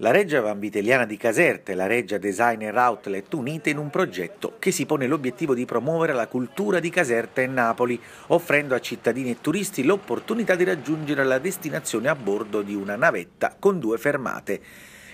La Reggia Vanvitelliana di Caserta e la Reggia Designer Outlet unite in un progetto che si pone l'obiettivo di promuovere la cultura di Caserta e Napoli, offrendo a cittadini e turisti l'opportunità di raggiungere la destinazione a bordo di una navetta con due fermate.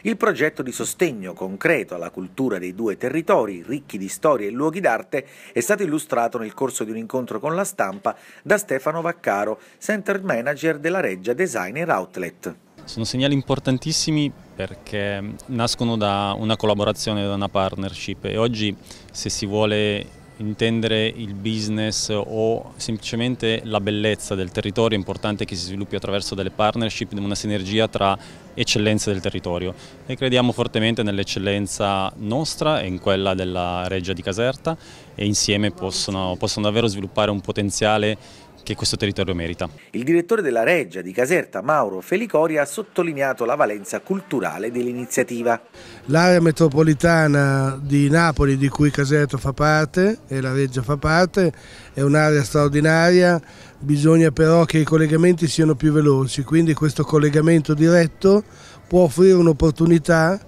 Il progetto di sostegno concreto alla cultura dei due territori, ricchi di storie e luoghi d'arte, è stato illustrato nel corso di un incontro con la stampa da Stefano Vaccaro, Center Manager della Reggia Designer Outlet. Sono segnali importantissimi perché nascono da una collaborazione, da una partnership e oggi se si vuole intendere il business o semplicemente la bellezza del territorio è importante che si sviluppi attraverso delle partnership, una sinergia tra eccellenze del territorio e crediamo fortemente nell'eccellenza nostra e in quella della Reggia di Caserta e insieme possono, possono davvero sviluppare un potenziale che questo territorio merita. Il direttore della Reggia di Caserta, Mauro Felicori, ha sottolineato la valenza culturale dell'iniziativa. L'area metropolitana di Napoli, di cui Caserta fa parte e la Reggia fa parte, è un'area straordinaria, bisogna però che i collegamenti siano più veloci, quindi questo collegamento diretto può offrire un'opportunità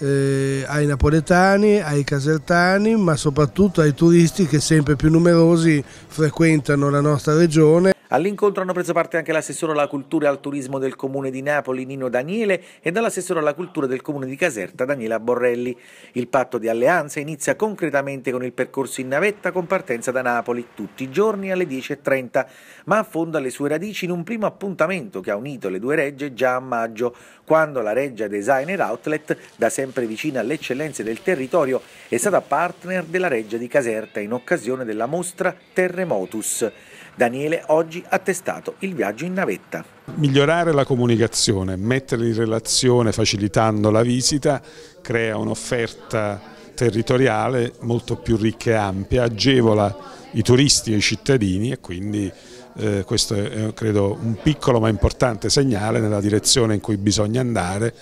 eh, ai napoletani, ai casertani, ma soprattutto ai turisti che sempre più numerosi frequentano la nostra regione. All'incontro hanno preso parte anche l'assessore alla cultura e al turismo del Comune di Napoli Nino Daniele e dall'assessore alla cultura del Comune di Caserta Daniela Borrelli. Il patto di alleanza inizia concretamente con il percorso in navetta con partenza da Napoli tutti i giorni alle 10.30, ma affonda le sue radici in un primo appuntamento che ha unito le due regge già a maggio, quando la Reggia Designer Outlet, da sempre vicina alle eccellenze del territorio, è stata partner della Reggia di Caserta in occasione della mostra Terremotus. Daniele oggi ha testato il viaggio in navetta. Migliorare la comunicazione, metterli in relazione facilitando la visita crea un'offerta territoriale molto più ricca e ampia, agevola i turisti e i cittadini e quindi eh, questo è eh, credo un piccolo ma importante segnale nella direzione in cui bisogna andare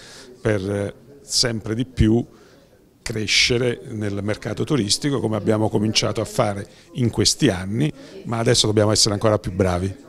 per eh, sempre di più crescere nel mercato turistico come abbiamo cominciato a fare in questi anni, ma adesso dobbiamo essere ancora più bravi.